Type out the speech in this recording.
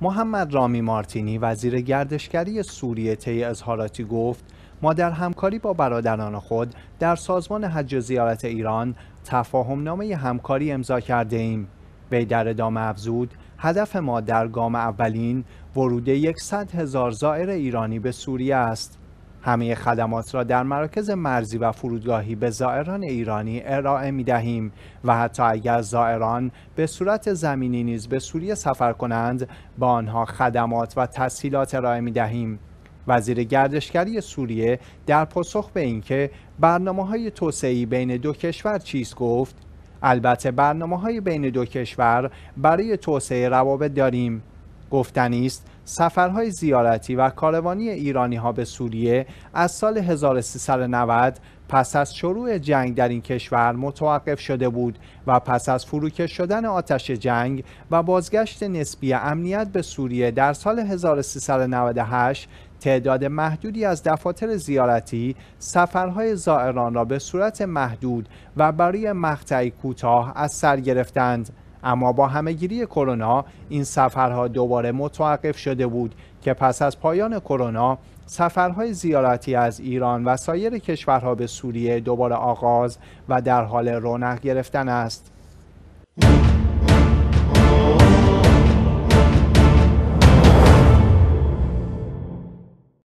محمد رامی مارتینی وزیر گردشگری سوریه طی اظهاراتی گفت ما در همکاری با برادران خود در سازمان حج زیارت ایران تفاهم نامه همکاری امضا کرده ایم به در ادامه افزود هدف ما در گام اولین ورود یک هزار زائر ایرانی به سوریه است همه خدمات را در مراکز مرزی و فرودگاهی به زائران ایرانی ارائه می دهیم و حتی اگر زائران به صورت زمینی نیز به سوریه سفر کنند با آنها خدمات و تسهیلات ارائه می دهیم. وزیر گردشگری سوریه در پاسخ به اینکه برنامه های توسعی بین دو کشور چیست گفت البته برنامه های بین دو کشور برای توسعه روابط داریم گفتنی است سفرهای زیارتی و کاروانی ایرانی ها به سوریه از سال 1390 پس از شروع جنگ در این کشور متوقف شده بود و پس از فروکش شدن آتش جنگ و بازگشت نسبی امنیت به سوریه در سال 1398 تعداد محدودی از دفاتر زیارتی سفرهای زائران را به صورت محدود و برای مقطعی کوتاه از سر گرفتند. اما با همهگیری کرونا این سفرها دوباره متوقف شده بود که پس از پایان کرونا سفرهای زیارتی از ایران و سایر کشورها به سوریه دوباره آغاز و در حال رونق گرفتن است.